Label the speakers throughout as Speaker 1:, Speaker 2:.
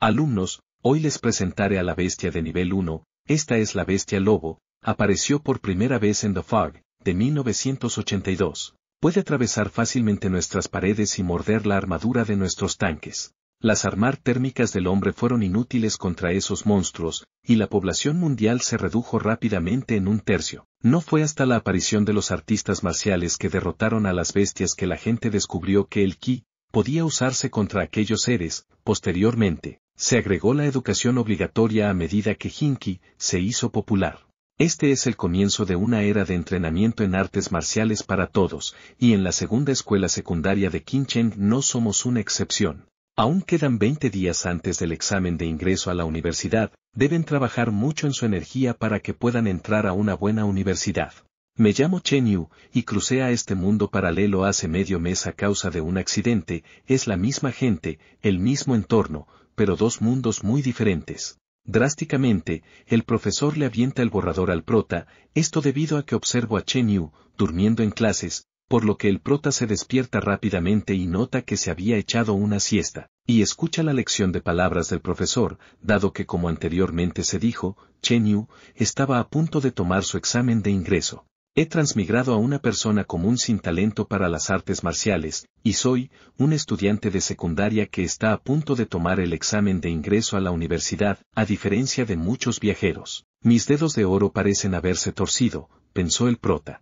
Speaker 1: Alumnos, hoy les presentaré a la bestia de nivel 1, esta es la bestia lobo, apareció por primera vez en The Fog, de 1982. Puede atravesar fácilmente nuestras paredes y morder la armadura de nuestros tanques. Las armar térmicas del hombre fueron inútiles contra esos monstruos, y la población mundial se redujo rápidamente en un tercio. No fue hasta la aparición de los artistas marciales que derrotaron a las bestias que la gente descubrió que el ki podía usarse contra aquellos seres, posteriormente, se agregó la educación obligatoria a medida que Hinki se hizo popular. Este es el comienzo de una era de entrenamiento en artes marciales para todos, y en la segunda escuela secundaria de Kinchen no somos una excepción. Aún quedan 20 días antes del examen de ingreso a la universidad, deben trabajar mucho en su energía para que puedan entrar a una buena universidad. Me llamo Chen Yu, y crucé a este mundo paralelo hace medio mes a causa de un accidente, es la misma gente, el mismo entorno, pero dos mundos muy diferentes. Drásticamente, el profesor le avienta el borrador al prota, esto debido a que observo a Chen Yu, durmiendo en clases, por lo que el prota se despierta rápidamente y nota que se había echado una siesta, y escucha la lección de palabras del profesor, dado que como anteriormente se dijo, Chen Yu estaba a punto de tomar su examen de ingreso. He transmigrado a una persona común sin talento para las artes marciales, y soy, un estudiante de secundaria que está a punto de tomar el examen de ingreso a la universidad, a diferencia de muchos viajeros. Mis dedos de oro parecen haberse torcido, pensó el prota.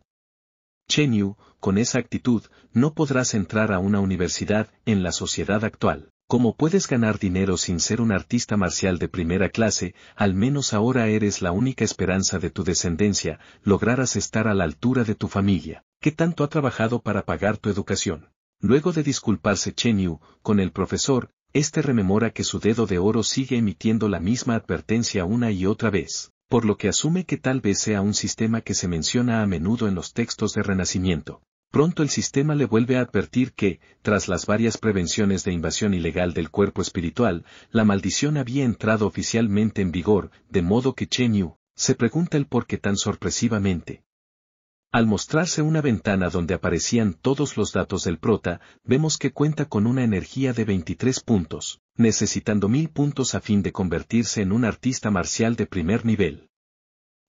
Speaker 1: Chen Yu, con esa actitud, no podrás entrar a una universidad en la sociedad actual. Como puedes ganar dinero sin ser un artista marcial de primera clase, al menos ahora eres la única esperanza de tu descendencia, lograrás estar a la altura de tu familia, que tanto ha trabajado para pagar tu educación. Luego de disculparse Chen Yu con el profesor, este rememora que su dedo de oro sigue emitiendo la misma advertencia una y otra vez, por lo que asume que tal vez sea un sistema que se menciona a menudo en los textos de renacimiento. Pronto el sistema le vuelve a advertir que, tras las varias prevenciones de invasión ilegal del cuerpo espiritual, la maldición había entrado oficialmente en vigor, de modo que Chen Yu, se pregunta el por qué tan sorpresivamente. Al mostrarse una ventana donde aparecían todos los datos del prota, vemos que cuenta con una energía de 23 puntos, necesitando mil puntos a fin de convertirse en un artista marcial de primer nivel.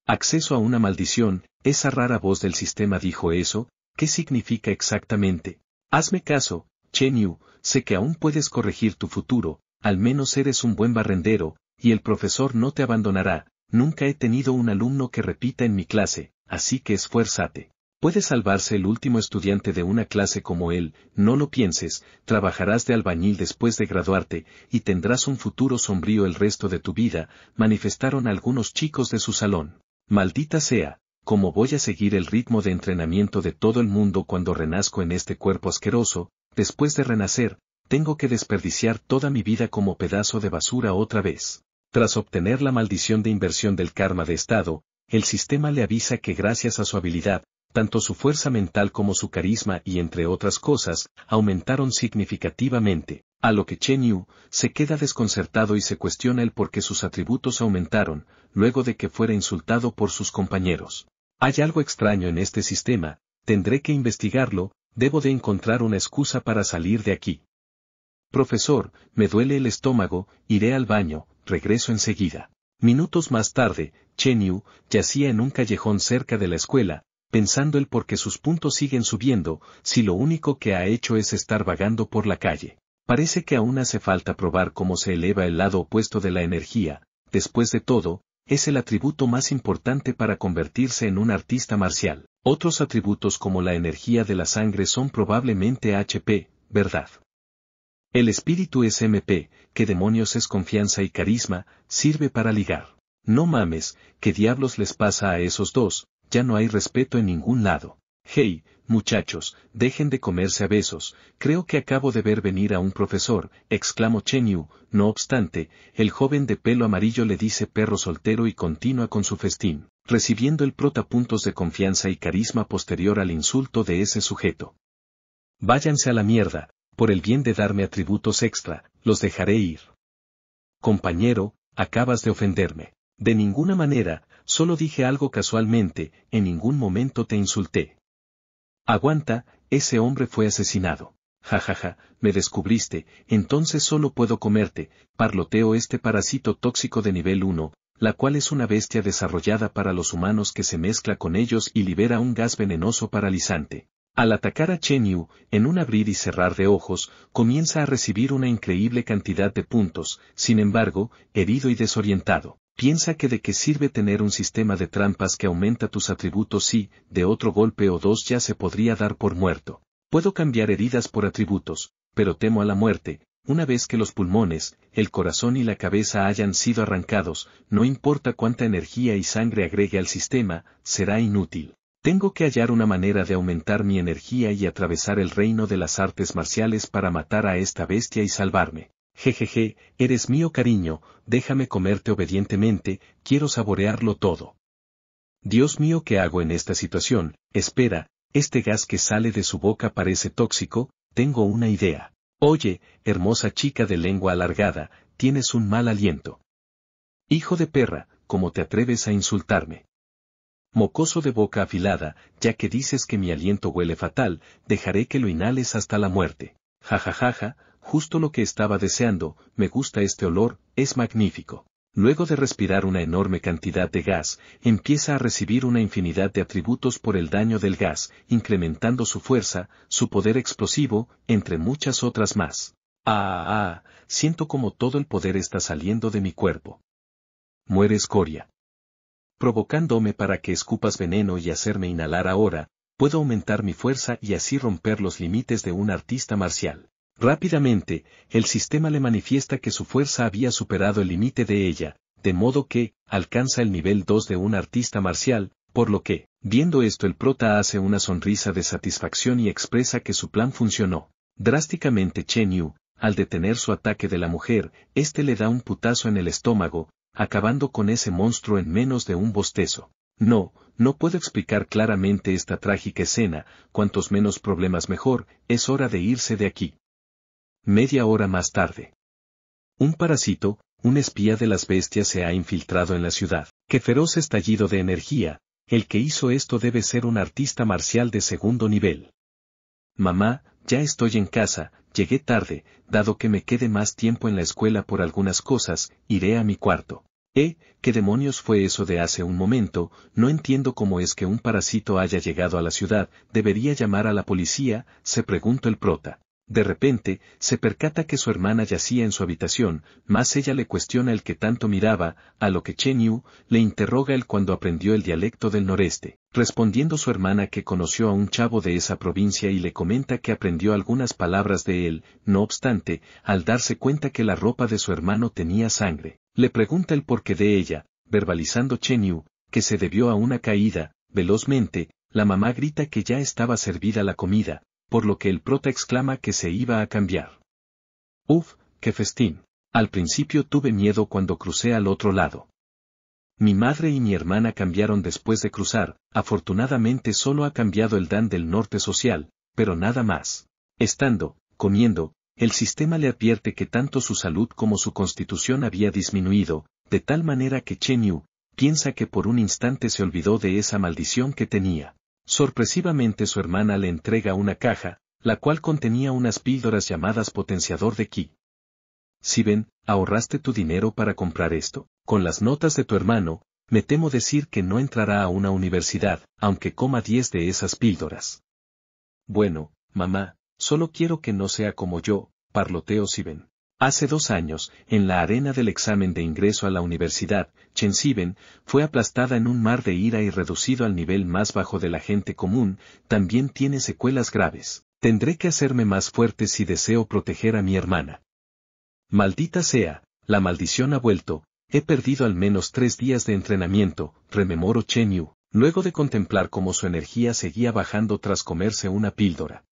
Speaker 1: Acceso a una maldición, esa rara voz del sistema dijo eso, ¿Qué significa exactamente? Hazme caso, Chen sé que aún puedes corregir tu futuro, al menos eres un buen barrendero, y el profesor no te abandonará, nunca he tenido un alumno que repita en mi clase, así que esfuérzate. Puede salvarse el último estudiante de una clase como él, no lo pienses, trabajarás de albañil después de graduarte, y tendrás un futuro sombrío el resto de tu vida, manifestaron algunos chicos de su salón. Maldita sea, ¿cómo voy a seguir el ritmo de entrenamiento de todo el mundo cuando renazco en este cuerpo asqueroso? Después de renacer, tengo que desperdiciar toda mi vida como pedazo de basura otra vez. Tras obtener la maldición de inversión del karma de estado, el sistema le avisa que gracias a su habilidad, tanto su fuerza mental como su carisma y entre otras cosas, aumentaron significativamente, a lo que Chen Yu se queda desconcertado y se cuestiona el por qué sus atributos aumentaron, luego de que fuera insultado por sus compañeros. Hay algo extraño en este sistema, tendré que investigarlo, debo de encontrar una excusa para salir de aquí. Profesor, me duele el estómago, iré al baño, regreso enseguida. Minutos más tarde, Chenyu yacía en un callejón cerca de la escuela, pensando el por qué sus puntos siguen subiendo, si lo único que ha hecho es estar vagando por la calle. Parece que aún hace falta probar cómo se eleva el lado opuesto de la energía, después de todo, es el atributo más importante para convertirse en un artista marcial. Otros atributos como la energía de la sangre son probablemente HP, ¿verdad? El espíritu es MP, que demonios es confianza y carisma, sirve para ligar. No mames, ¿qué diablos les pasa a esos dos? Ya no hay respeto en ningún lado. Hey, Muchachos, dejen de comerse a besos, creo que acabo de ver venir a un profesor, exclamó Chenyu. no obstante, el joven de pelo amarillo le dice perro soltero y continúa con su festín, recibiendo el protapuntos de confianza y carisma posterior al insulto de ese sujeto. Váyanse a la mierda, por el bien de darme atributos extra, los dejaré ir. Compañero, acabas de ofenderme. De ninguna manera, solo dije algo casualmente, en ningún momento te insulté. Aguanta, ese hombre fue asesinado. Jajaja, ja, ja, me descubriste, entonces solo puedo comerte, parloteo este parásito tóxico de nivel 1, la cual es una bestia desarrollada para los humanos que se mezcla con ellos y libera un gas venenoso paralizante. Al atacar a Chen en un abrir y cerrar de ojos, comienza a recibir una increíble cantidad de puntos, sin embargo, herido y desorientado piensa que de qué sirve tener un sistema de trampas que aumenta tus atributos si, de otro golpe o dos ya se podría dar por muerto. Puedo cambiar heridas por atributos, pero temo a la muerte, una vez que los pulmones, el corazón y la cabeza hayan sido arrancados, no importa cuánta energía y sangre agregue al sistema, será inútil. Tengo que hallar una manera de aumentar mi energía y atravesar el reino de las artes marciales para matar a esta bestia y salvarme jejeje, eres mío cariño, déjame comerte obedientemente, quiero saborearlo todo. Dios mío, ¿qué hago en esta situación? Espera, este gas que sale de su boca parece tóxico, tengo una idea. Oye, hermosa chica de lengua alargada, tienes un mal aliento. Hijo de perra, ¿cómo te atreves a insultarme? Mocoso de boca afilada, ya que dices que mi aliento huele fatal, dejaré que lo inhales hasta la muerte. jajajaja» justo lo que estaba deseando, me gusta este olor, es magnífico. Luego de respirar una enorme cantidad de gas, empieza a recibir una infinidad de atributos por el daño del gas, incrementando su fuerza, su poder explosivo, entre muchas otras más. Ah, ah, siento como todo el poder está saliendo de mi cuerpo. Muere escoria. Provocándome para que escupas veneno y hacerme inhalar ahora, puedo aumentar mi fuerza y así romper los límites de un artista marcial. Rápidamente, el sistema le manifiesta que su fuerza había superado el límite de ella, de modo que, alcanza el nivel 2 de un artista marcial, por lo que, viendo esto el prota hace una sonrisa de satisfacción y expresa que su plan funcionó. Drásticamente Chen Yu, al detener su ataque de la mujer, este le da un putazo en el estómago, acabando con ese monstruo en menos de un bostezo. No, no puedo explicar claramente esta trágica escena, cuantos menos problemas mejor, es hora de irse de aquí media hora más tarde. Un parasito, un espía de las bestias se ha infiltrado en la ciudad. Qué feroz estallido de energía, el que hizo esto debe ser un artista marcial de segundo nivel. Mamá, ya estoy en casa, llegué tarde, dado que me quede más tiempo en la escuela por algunas cosas, iré a mi cuarto. Eh, ¿qué demonios fue eso de hace un momento? No entiendo cómo es que un parasito haya llegado a la ciudad, debería llamar a la policía, se preguntó el prota. De repente, se percata que su hermana yacía en su habitación, más ella le cuestiona el que tanto miraba, a lo que Chen le interroga el cuando aprendió el dialecto del noreste, respondiendo su hermana que conoció a un chavo de esa provincia y le comenta que aprendió algunas palabras de él, no obstante, al darse cuenta que la ropa de su hermano tenía sangre, le pregunta el por qué de ella, verbalizando Chen que se debió a una caída, velozmente, la mamá grita que ya estaba servida la comida, por lo que el prota exclama que se iba a cambiar. Uf, qué festín. Al principio tuve miedo cuando crucé al otro lado. Mi madre y mi hermana cambiaron después de cruzar, afortunadamente solo ha cambiado el Dan del norte social, pero nada más. Estando, comiendo, el sistema le advierte que tanto su salud como su constitución había disminuido, de tal manera que Chen Yu, piensa que por un instante se olvidó de esa maldición que tenía. Sorpresivamente su hermana le entrega una caja, la cual contenía unas píldoras llamadas potenciador de ki. Si ven, ahorraste tu dinero para comprar esto, con las notas de tu hermano, me temo decir que no entrará a una universidad, aunque coma diez de esas píldoras. Bueno, mamá, solo quiero que no sea como yo, parloteo ven. Hace dos años, en la arena del examen de ingreso a la universidad, Siben, fue aplastada en un mar de ira y reducido al nivel más bajo de la gente común, también tiene secuelas graves. Tendré que hacerme más fuerte si deseo proteger a mi hermana. Maldita sea, la maldición ha vuelto, he perdido al menos tres días de entrenamiento, rememoro Chen Yu, luego de contemplar cómo su energía seguía bajando tras comerse una píldora.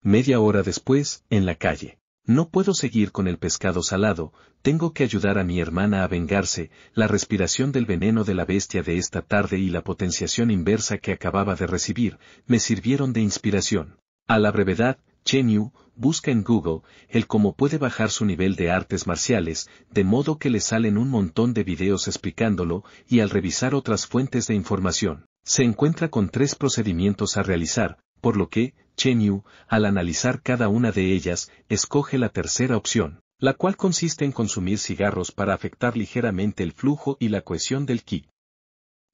Speaker 1: Media hora después, en la calle. No puedo seguir con el pescado salado, tengo que ayudar a mi hermana a vengarse, la respiración del veneno de la bestia de esta tarde y la potenciación inversa que acababa de recibir, me sirvieron de inspiración. A la brevedad, Chen Yu, busca en Google el cómo puede bajar su nivel de artes marciales, de modo que le salen un montón de videos explicándolo, y al revisar otras fuentes de información, se encuentra con tres procedimientos a realizar, por lo que, Chen Yu, al analizar cada una de ellas, escoge la tercera opción, la cual consiste en consumir cigarros para afectar ligeramente el flujo y la cohesión del ki.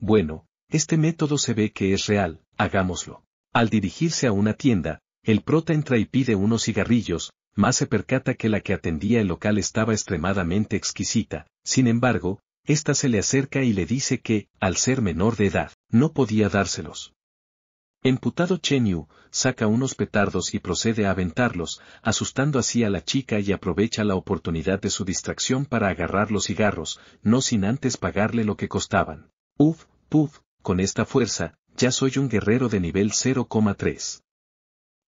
Speaker 1: Bueno, este método se ve que es real, hagámoslo. Al dirigirse a una tienda, el prota entra y pide unos cigarrillos, más se percata que la que atendía el local estaba extremadamente exquisita, sin embargo, ésta se le acerca y le dice que, al ser menor de edad, no podía dárselos. Emputado Chen saca unos petardos y procede a aventarlos, asustando así a la chica y aprovecha la oportunidad de su distracción para agarrar los cigarros, no sin antes pagarle lo que costaban. Uf, puf, con esta fuerza, ya soy un guerrero de nivel 0,3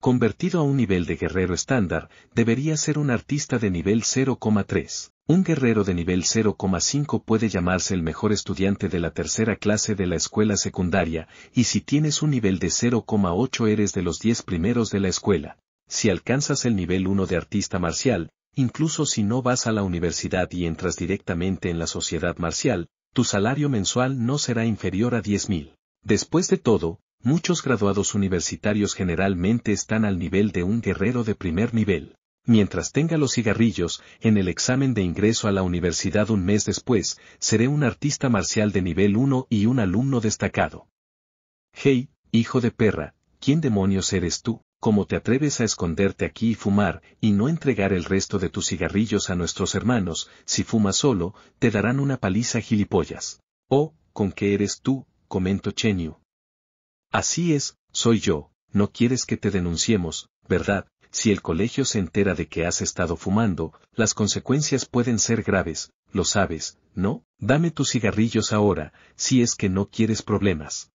Speaker 1: convertido a un nivel de guerrero estándar, debería ser un artista de nivel 0,3. Un guerrero de nivel 0,5 puede llamarse el mejor estudiante de la tercera clase de la escuela secundaria, y si tienes un nivel de 0,8 eres de los 10 primeros de la escuela. Si alcanzas el nivel 1 de artista marcial, incluso si no vas a la universidad y entras directamente en la sociedad marcial, tu salario mensual no será inferior a 10.000. Después de todo, muchos graduados universitarios generalmente están al nivel de un guerrero de primer nivel. Mientras tenga los cigarrillos, en el examen de ingreso a la universidad un mes después, seré un artista marcial de nivel 1 y un alumno destacado. Hey, hijo de perra, ¿quién demonios eres tú? ¿Cómo te atreves a esconderte aquí y fumar, y no entregar el resto de tus cigarrillos a nuestros hermanos? Si fumas solo, te darán una paliza gilipollas. Oh, ¿con qué eres tú? comento Chenyu, Así es, soy yo, no quieres que te denunciemos, ¿verdad? Si el colegio se entera de que has estado fumando, las consecuencias pueden ser graves, lo sabes, ¿no? Dame tus cigarrillos ahora, si es que no quieres problemas.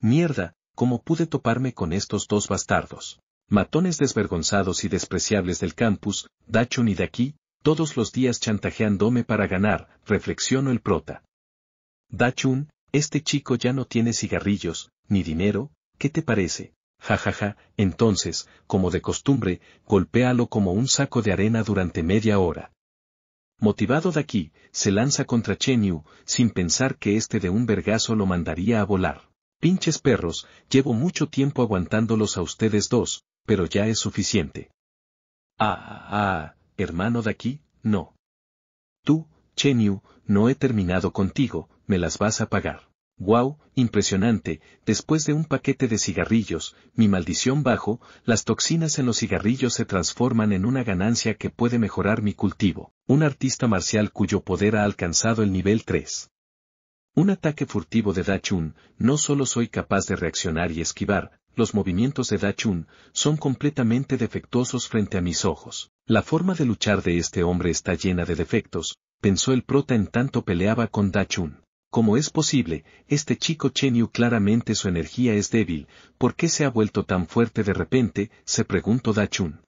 Speaker 1: Mierda, ¿cómo pude toparme con estos dos bastardos? Matones desvergonzados y despreciables del campus, Dachun y aquí, todos los días chantajeándome para ganar, reflexionó el prota. Dachun, este chico ya no tiene cigarrillos, ni dinero, ¿qué te parece? jajaja, ja, ja. entonces, como de costumbre, golpéalo como un saco de arena durante media hora. Motivado de aquí, se lanza contra Chenyu, sin pensar que este de un vergazo lo mandaría a volar. Pinches perros, llevo mucho tiempo aguantándolos a ustedes dos, pero ya es suficiente. Ah, ah, ah hermano de aquí, no. Tú, Chenyu, no he terminado contigo, me las vas a pagar. Wow, impresionante, después de un paquete de cigarrillos, mi maldición bajo, las toxinas en los cigarrillos se transforman en una ganancia que puede mejorar mi cultivo. Un artista marcial cuyo poder ha alcanzado el nivel 3. Un ataque furtivo de Dachun, no solo soy capaz de reaccionar y esquivar, los movimientos de Dachun son completamente defectuosos frente a mis ojos. La forma de luchar de este hombre está llena de defectos, pensó el prota en tanto peleaba con Dachun. ¿Cómo es posible? Este chico Chenyu claramente su energía es débil, ¿por qué se ha vuelto tan fuerte de repente? se preguntó Dachun.